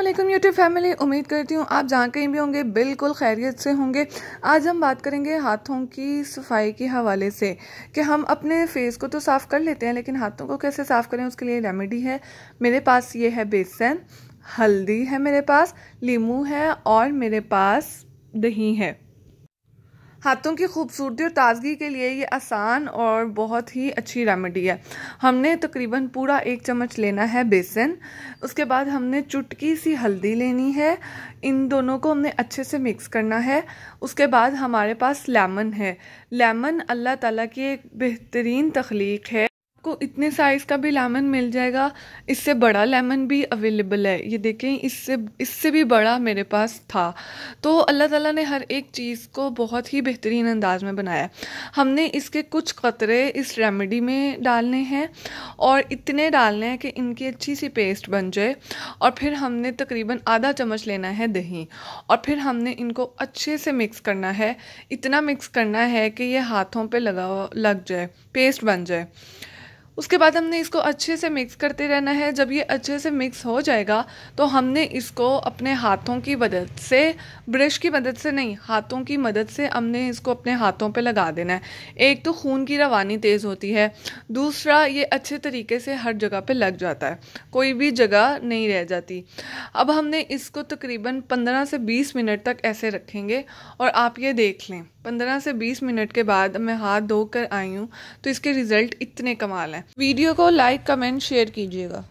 Aslam YouTube family उम्मीद करती हूँ आप जहाँ कहीं भी होंगे बिल्कुल खैरियत से होंगे आज हम बात करेंगे हाथों की सफाई के हवाले से कि हम अपने फेस को तो साफ़ कर लेते हैं लेकिन हाथों को कैसे साफ़ करें उसके लिए रेमेडी है मेरे पास ये है बेसन हल्दी है मेरे पास लीमू है और मेरे पास दही है हाथों की खूबसूरती और ताजगी के लिए ये आसान और बहुत ही अच्छी रेमेडी है हमने तकरीबन पूरा एक चम्मच लेना है बेसन उसके बाद हमने चुटकी सी हल्दी लेनी है इन दोनों को हमने अच्छे से मिक्स करना है उसके बाद हमारे पास लेमन है लेमन अल्लाह ताला की एक बेहतरीन तख्लीक है आपको इतने साइज़ का भी लेमन मिल जाएगा इससे बड़ा लेमन भी अवेलेबल है ये देखें इससे इससे भी बड़ा मेरे पास था तो अल्लाह ताला ने हर एक चीज़ को बहुत ही बेहतरीन अंदाज में बनाया हमने इसके कुछ कतरे इस रेमेडी में डालने हैं और इतने डालने हैं कि इनकी अच्छी सी पेस्ट बन जाए और फिर हमने तकरीबन आधा चम्मच लेना है दही और फिर हमने इनको अच्छे से मिक्स करना है इतना मिक्स करना है कि ये हाथों पर लगा लग जाए पेस्ट बन जाए उसके बाद हमने इसको अच्छे से मिक्स करते रहना है जब ये अच्छे से मिक्स हो जाएगा तो हमने इसको अपने हाथों की मदद से ब्रश की मदद से नहीं हाथों की मदद से हमने इसको अपने हाथों पे लगा देना है एक तो खून की रवानी तेज़ होती है दूसरा ये अच्छे तरीके से हर जगह पे लग जाता है कोई भी जगह नहीं रह जाती अब हमने इसको तकरीबन पंद्रह से बीस मिनट तक ऐसे रखेंगे और आप ये देख लें पंद्रह से बीस मिनट के बाद मैं हाथ धो कर आई हूँ तो इसके रिज़ल्ट इतने कमाल हैं वीडियो को लाइक कमेंट शेयर कीजिएगा